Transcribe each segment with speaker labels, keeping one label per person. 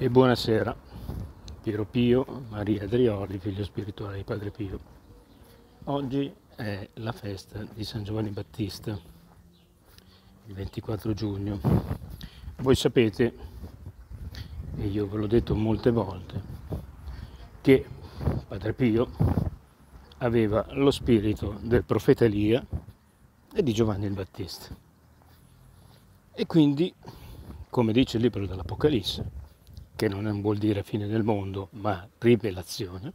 Speaker 1: e buonasera. Piero Pio, Maria Drioli, figlio spirituale di Padre Pio. Oggi è la festa di San Giovanni Battista, il 24 giugno. Voi sapete, e io ve l'ho detto molte volte, che Padre Pio aveva lo spirito del profeta Elia e di Giovanni il Battista. E quindi, come dice il libro dell'Apocalisse, che non vuol dire fine del mondo, ma rivelazione,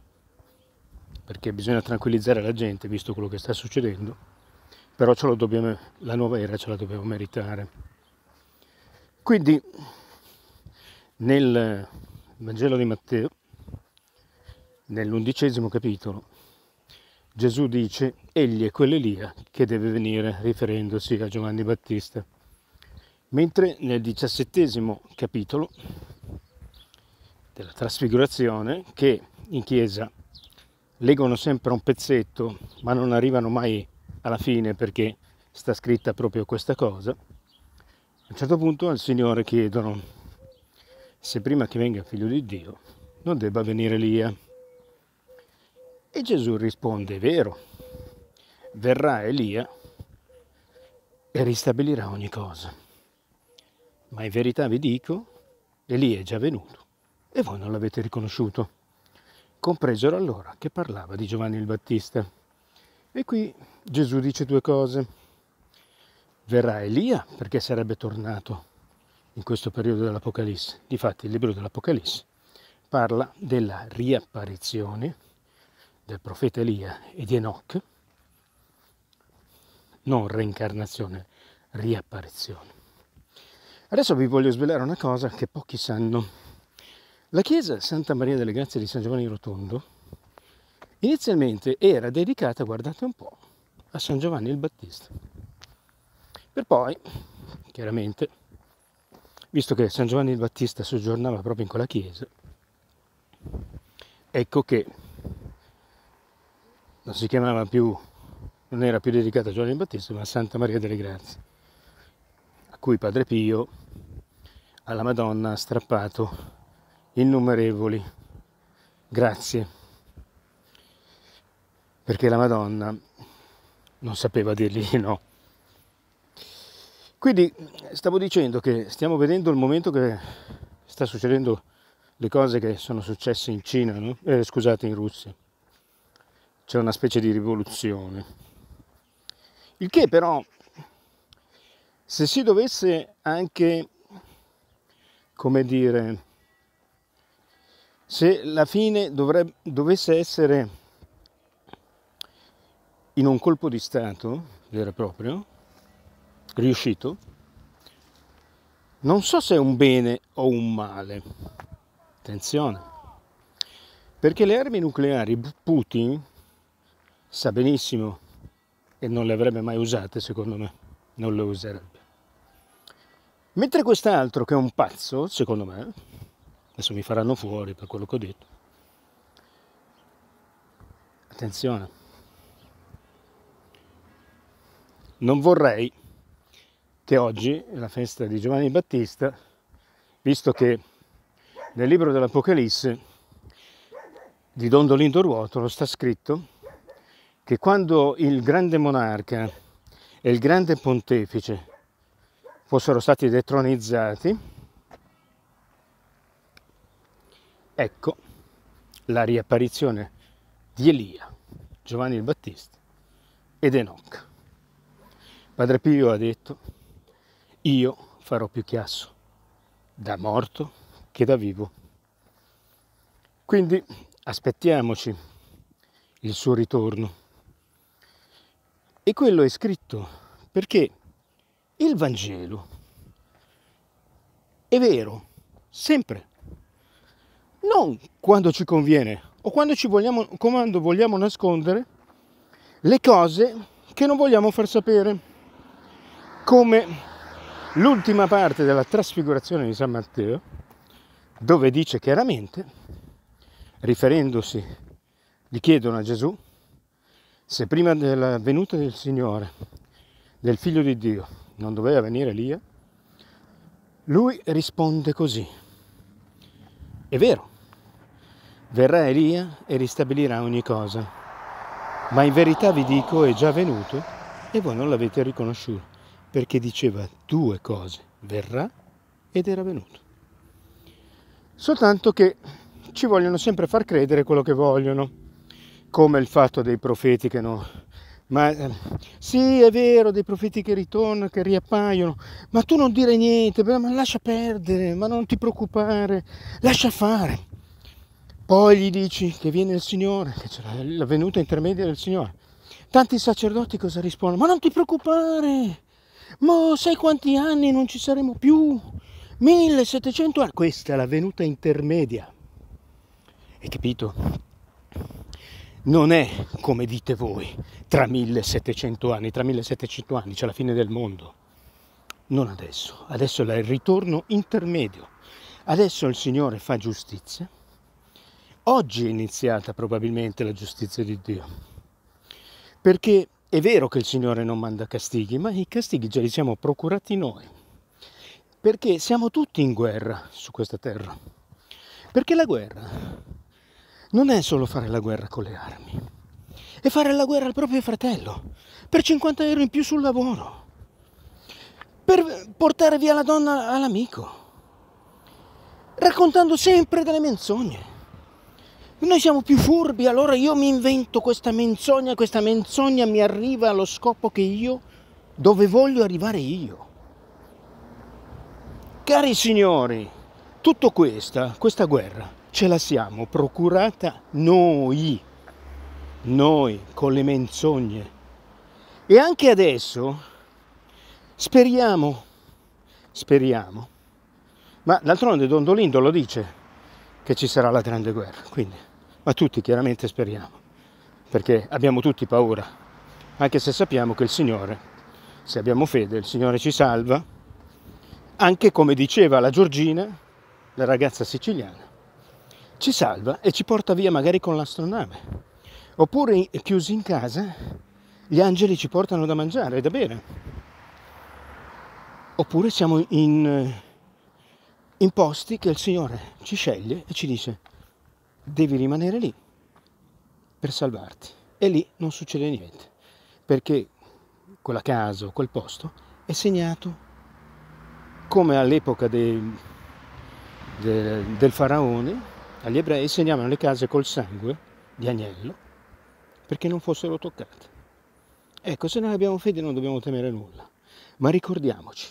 Speaker 1: perché bisogna tranquillizzare la gente visto quello che sta succedendo, però dobbiamo, la nuova era ce la dobbiamo meritare. Quindi nel Vangelo di Matteo, nell'undicesimo capitolo, Gesù dice, egli è quell'Elia che deve venire, riferendosi a Giovanni Battista. Mentre nel diciassettesimo capitolo della trasfigurazione che in chiesa leggono sempre un pezzetto ma non arrivano mai alla fine perché sta scritta proprio questa cosa. A un certo punto al Signore chiedono se prima che venga figlio di Dio non debba venire Elia. E Gesù risponde, è vero, verrà Elia e ristabilirà ogni cosa. Ma in verità vi dico, Elia è già venuto e voi non l'avete riconosciuto. Compresero allora che parlava di Giovanni il Battista. E qui Gesù dice due cose. Verrà Elia perché sarebbe tornato in questo periodo dell'Apocalisse. Difatti il libro dell'Apocalisse parla della riapparizione del profeta Elia e di Enoch, non reincarnazione, riapparizione. Adesso vi voglio svelare una cosa che pochi sanno. La chiesa Santa Maria delle Grazie di San Giovanni Rotondo inizialmente era dedicata, guardate un po', a San Giovanni il Battista. Per poi, chiaramente, visto che San Giovanni il Battista soggiornava proprio in quella chiesa, ecco che non si chiamava più, non era più dedicata a Giovanni il Battista, ma a Santa Maria delle Grazie, a cui Padre Pio alla Madonna ha strappato innumerevoli. Grazie, perché la Madonna non sapeva dirgli di no. Quindi stavo dicendo che stiamo vedendo il momento che sta succedendo le cose che sono successe in Cina, no? eh, scusate, in Russia. C'è una specie di rivoluzione. Il che però, se si dovesse anche, come dire, se la fine dovrebbe, dovesse essere in un colpo di Stato vero e proprio, riuscito, non so se è un bene o un male. Attenzione. Perché le armi nucleari Putin sa benissimo e non le avrebbe mai usate, secondo me, non le userebbe. Mentre quest'altro, che è un pazzo, secondo me, adesso mi faranno fuori per quello che ho detto attenzione non vorrei che oggi la festa di Giovanni Battista visto che nel libro dell'Apocalisse di Don Dolindo Ruotolo sta scritto che quando il grande monarca e il grande pontefice fossero stati detronizzati ecco la riapparizione di Elia, Giovanni il Battista ed Enoch. Padre Pio ha detto, io farò più chiasso da morto che da vivo. Quindi aspettiamoci il suo ritorno. E quello è scritto perché il Vangelo è vero, sempre non quando ci conviene o quando, ci vogliamo, quando vogliamo nascondere le cose che non vogliamo far sapere, come l'ultima parte della trasfigurazione di San Matteo, dove dice chiaramente, riferendosi, gli chiedono a Gesù, se prima della venuta del Signore, del Figlio di Dio, non doveva venire Elia, lui risponde così. È vero, verrà Elia e ristabilirà ogni cosa. Ma in verità vi dico, è già venuto e voi non l'avete riconosciuto, perché diceva due cose, verrà ed era venuto. Soltanto che ci vogliono sempre far credere quello che vogliono, come il fatto dei profeti che no. Ma eh, sì, è vero, dei profeti che ritornano, che riappaiono, ma tu non dire niente, ma lascia perdere, ma non ti preoccupare, lascia fare. Poi gli dici che viene il Signore, che c'è la venuta intermedia del Signore. Tanti sacerdoti cosa rispondono? Ma non ti preoccupare, ma sai quanti anni non ci saremo più? 1700 anni. Questa è la venuta intermedia. Hai capito? Non è come dite voi, tra 1700 anni, tra 1700 anni c'è la fine del mondo. Non adesso, adesso è il ritorno intermedio. Adesso il Signore fa giustizia Oggi è iniziata probabilmente la giustizia di Dio, perché è vero che il Signore non manda castighi, ma i castighi già li siamo procurati noi, perché siamo tutti in guerra su questa terra. Perché la guerra non è solo fare la guerra con le armi, è fare la guerra al proprio fratello, per 50 euro in più sul lavoro, per portare via la donna all'amico, raccontando sempre delle menzogne noi siamo più furbi, allora io mi invento questa menzogna, questa menzogna mi arriva allo scopo che io, dove voglio arrivare io. Cari signori, tutto questa, questa guerra, ce la siamo procurata noi, noi con le menzogne. E anche adesso speriamo, speriamo, ma d'altronde Don Dolindo lo dice, che ci sarà la grande guerra. Quindi ma tutti chiaramente speriamo, perché abbiamo tutti paura, anche se sappiamo che il Signore, se abbiamo fede, il Signore ci salva, anche come diceva la Giorgina, la ragazza siciliana, ci salva e ci porta via magari con l'astronave. Oppure chiusi in casa, gli angeli ci portano da mangiare e da bere. Oppure siamo in, eh, in posti che il Signore ci sceglie e ci dice devi rimanere lì per salvarti e lì non succede niente perché quella casa o quel posto è segnato come all'epoca dei, de, del faraone agli ebrei segnavano le case col sangue di agnello perché non fossero toccate ecco se non abbiamo fede non dobbiamo temere nulla ma ricordiamoci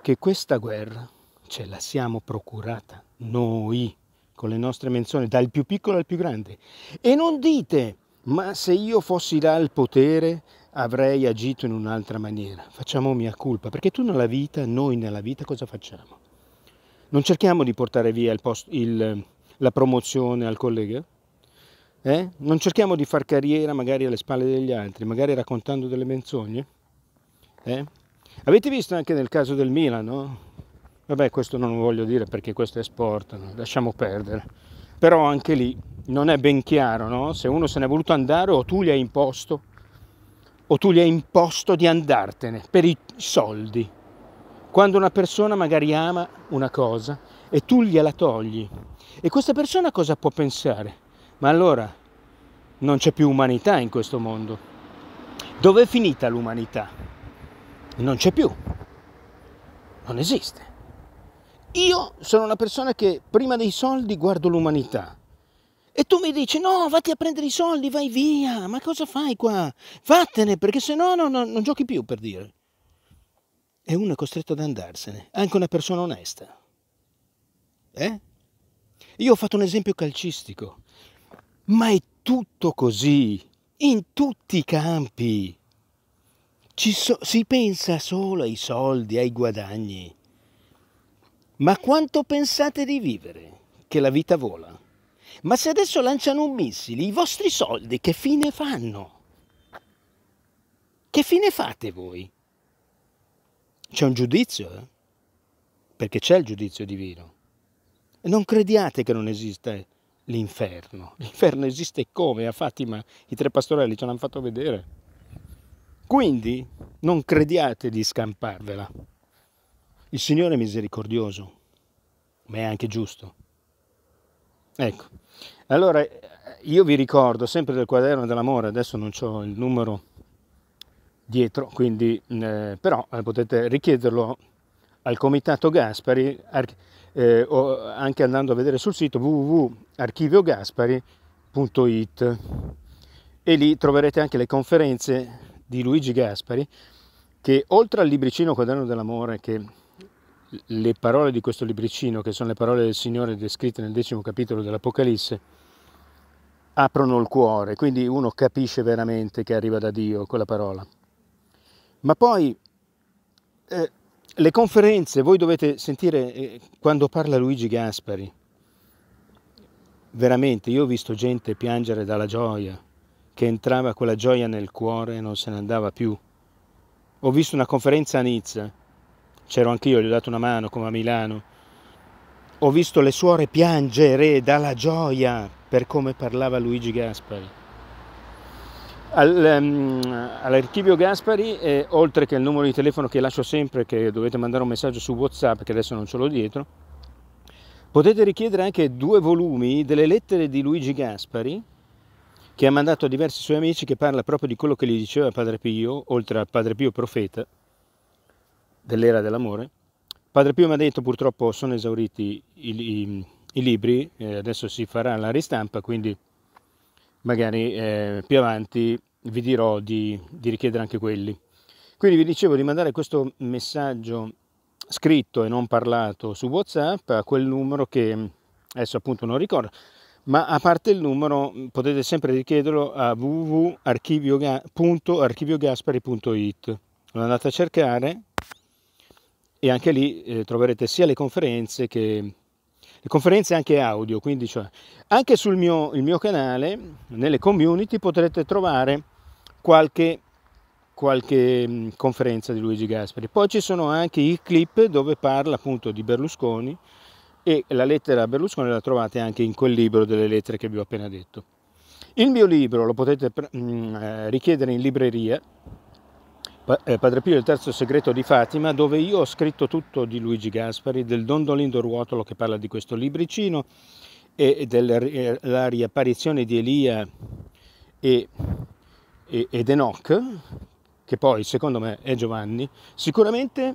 Speaker 1: che questa guerra ce la siamo procurata noi con le nostre menzioni, dal più piccolo al più grande. E non dite, ma se io fossi là al potere avrei agito in un'altra maniera. Facciamo mia colpa, perché tu nella vita, noi nella vita cosa facciamo? Non cerchiamo di portare via il post, il, la promozione al collega? Eh? Non cerchiamo di far carriera magari alle spalle degli altri, magari raccontando delle menzogne? Eh? Avete visto anche nel caso del Milan, no? Vabbè, questo non voglio dire perché questo è sport, no? lasciamo perdere. Però anche lì non è ben chiaro no? se uno se n'è voluto andare o tu gli hai imposto, o tu gli hai imposto di andartene per i soldi. Quando una persona magari ama una cosa e tu gliela togli, e questa persona cosa può pensare? Ma allora non c'è più umanità in questo mondo. Dove è finita l'umanità? Non c'è più. Non esiste. Io sono una persona che prima dei soldi guardo l'umanità. E tu mi dici, no, vatti a prendere i soldi, vai via, ma cosa fai qua? Vattene, perché se no, no, no non giochi più, per dire. E uno è costretto ad andarsene, anche una persona onesta. Eh? Io ho fatto un esempio calcistico, ma è tutto così, in tutti i campi. So, si pensa solo ai soldi, ai guadagni. Ma quanto pensate di vivere? Che la vita vola. Ma se adesso lanciano un missile, i vostri soldi che fine fanno? Che fine fate voi? C'è un giudizio, eh? Perché c'è il giudizio divino. Non crediate che non esista l'inferno. L'inferno esiste come? A Fatima i tre pastorelli ce l'hanno fatto vedere. Quindi non crediate di scamparvela. Il Signore è misericordioso, ma è anche giusto. Ecco, allora io vi ricordo sempre del quaderno dell'amore, adesso non ho il numero dietro, quindi, eh, però eh, potete richiederlo al Comitato Gaspari, eh, o anche andando a vedere sul sito www.archiviogaspari.it e lì troverete anche le conferenze di Luigi Gaspari che oltre al libricino Quaderno dell'Amore che le parole di questo libricino, che sono le parole del Signore descritte nel decimo capitolo dell'Apocalisse, aprono il cuore, quindi uno capisce veramente che arriva da Dio quella parola. Ma poi eh, le conferenze, voi dovete sentire eh, quando parla Luigi Gaspari, veramente io ho visto gente piangere dalla gioia, che entrava quella gioia nel cuore e non se ne andava più. Ho visto una conferenza a Nizza c'ero anch'io, gli ho dato una mano come a Milano. Ho visto le suore piangere dalla gioia per come parlava Luigi Gaspari. Ehm, all'archivio Gaspari, eh, oltre che il numero di telefono che lascio sempre, che dovete mandare un messaggio su WhatsApp, che adesso non ce l'ho dietro, potete richiedere anche due volumi delle lettere di Luigi Gaspari, che ha mandato a diversi suoi amici, che parla proprio di quello che gli diceva Padre Pio, oltre a Padre Pio profeta, dell'era dell'amore. Padre Pio mi ha detto purtroppo sono esauriti i, i, i libri, eh, adesso si farà la ristampa, quindi magari eh, più avanti vi dirò di, di, richiedere anche quelli. Quindi vi dicevo di mandare questo messaggio scritto e non parlato su WhatsApp a quel numero che adesso appunto non ricordo, ma a parte il numero potete sempre richiederlo a www.archiviogaspari.it. Lo andate a cercare e anche lì eh, troverete sia le conferenze che le conferenze anche audio, quindi cioè, anche sul mio, mio, canale, nelle community, potrete trovare qualche, qualche mh, mm, conferenza di Luigi Gasperi. Poi ci sono anche i clip dove parla appunto di Berlusconi e la lettera a Berlusconi la trovate anche in quel libro delle lettere che vi ho appena detto. Il mio libro lo potete mh, mm, eh, richiedere in libreria, eh, Padre Pio il terzo segreto di Fatima, dove io ho scritto tutto di Luigi Gaspari, del Dondolindo Ruotolo che parla di questo libricino e della riapparizione eh, di Elia e, e, ed Enoch, che poi secondo me è Giovanni, sicuramente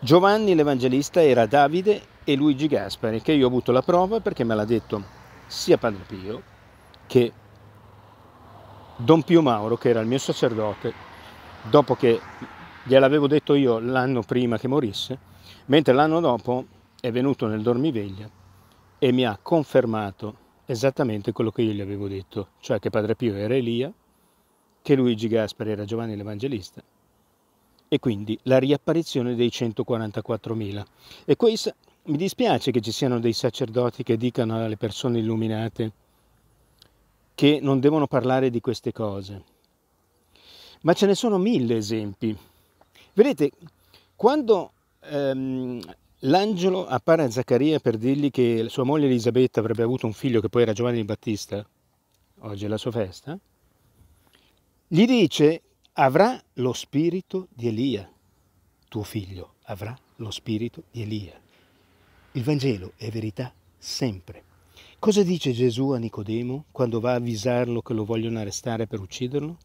Speaker 1: Giovanni l'Evangelista era Davide e Luigi Gaspari, che io ho avuto la prova perché me l'ha detto sia Padre Pio che Don Pio Mauro, che era il mio sacerdote dopo che gliel'avevo detto io l'anno prima che morisse, mentre l'anno dopo è venuto nel dormiveglia e mi ha confermato esattamente quello che io gli avevo detto, cioè che Padre Pio era Elia, che Luigi Gaspari era Giovanni l'Evangelista e quindi la riapparizione dei 144.000. E questo mi dispiace che ci siano dei sacerdoti che dicano alle persone illuminate che non devono parlare di queste cose, ma ce ne sono mille esempi. Vedete, quando ehm, l'angelo appare a Zaccaria per dirgli che sua moglie Elisabetta avrebbe avuto un figlio che poi era Giovanni il Battista, oggi è la sua festa, gli dice avrà lo spirito di Elia, tuo figlio avrà lo spirito di Elia. Il Vangelo è verità sempre. Cosa dice Gesù a Nicodemo quando va a avvisarlo che lo vogliono arrestare per ucciderlo?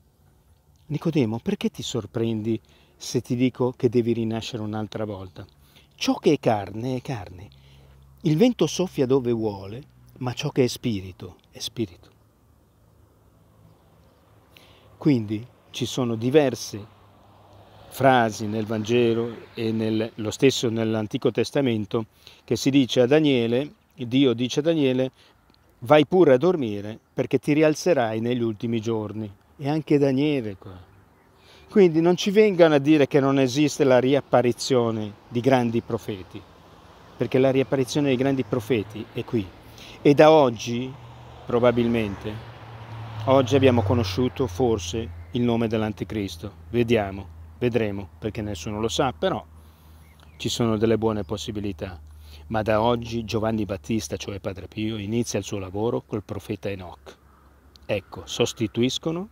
Speaker 1: Nicodemo, perché ti sorprendi se ti dico che devi rinascere un'altra volta? Ciò che è carne è carne. Il vento soffia dove vuole, ma ciò che è spirito è spirito. Quindi ci sono diverse frasi nel Vangelo e nel, lo stesso nell'Antico Testamento che si dice a Daniele, Dio dice a Daniele, vai pure a dormire perché ti rialzerai negli ultimi giorni e anche Daniele qua. Quindi non ci vengano a dire che non esiste la riapparizione di grandi profeti, perché la riapparizione dei grandi profeti è qui. E da oggi, probabilmente, oggi abbiamo conosciuto forse il nome dell'Anticristo. Vediamo, vedremo, perché nessuno lo sa, però ci sono delle buone possibilità. Ma da oggi Giovanni Battista, cioè Padre Pio, inizia il suo lavoro col profeta Enoch. Ecco, sostituiscono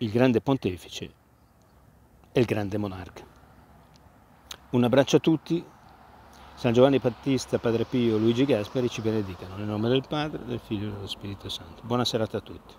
Speaker 1: il grande pontefice e il grande monarca. Un abbraccio a tutti, San Giovanni Battista, Padre Pio, Luigi Gasperi ci benedicano, nel nome del Padre, del Figlio e dello Spirito Santo. Buona serata a tutti.